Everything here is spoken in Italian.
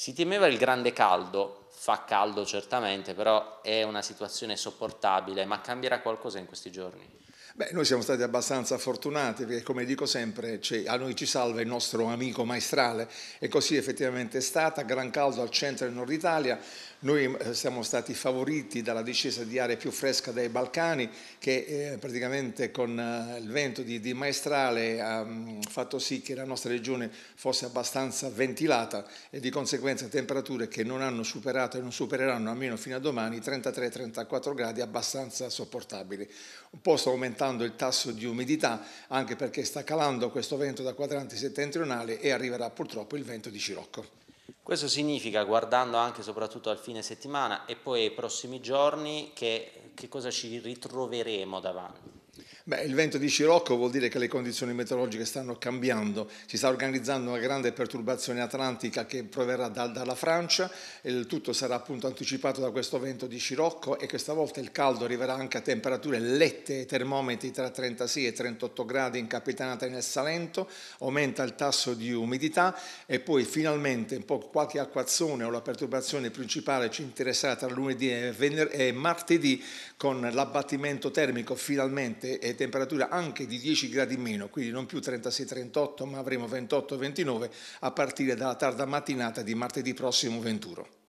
Si temeva il grande caldo, fa caldo certamente, però è una situazione sopportabile, ma cambierà qualcosa in questi giorni? Beh, noi siamo stati abbastanza fortunati perché, come dico sempre, cioè, a noi ci salva il nostro amico maestrale e così effettivamente è stata, gran caldo al centro e nord Italia. Noi eh, siamo stati favoriti dalla discesa di aria più fresca dai Balcani che eh, praticamente con eh, il vento di, di maestrale ha mm, fatto sì che la nostra regione fosse abbastanza ventilata e di conseguenza temperature che non hanno superato e non supereranno almeno fino a domani 33-34 gradi abbastanza sopportabili. Un posto aumentato aumentando il tasso di umidità anche perché sta calando questo vento da quadrante settentrionale e arriverà purtroppo il vento di Scirocco. Questo significa, guardando anche soprattutto al fine settimana e poi ai prossimi giorni, che, che cosa ci ritroveremo davanti? Beh, il vento di Scirocco vuol dire che le condizioni meteorologiche stanno cambiando, si sta organizzando una grande perturbazione atlantica che proverrà dal, dalla Francia, il tutto sarà appunto anticipato da questo vento di Scirocco e questa volta il caldo arriverà anche a temperature lette, e termometri tra 36 e 38 gradi in Capitanata e nel Salento, aumenta il tasso di umidità e poi finalmente un po' qualche acquazzone o la perturbazione principale ci interesserà tra lunedì e, e martedì con l'abbattimento termico finalmente temperatura anche di 10 gradi meno, quindi non più 36-38 ma avremo 28-29 a partire dalla tarda mattinata di martedì prossimo 21.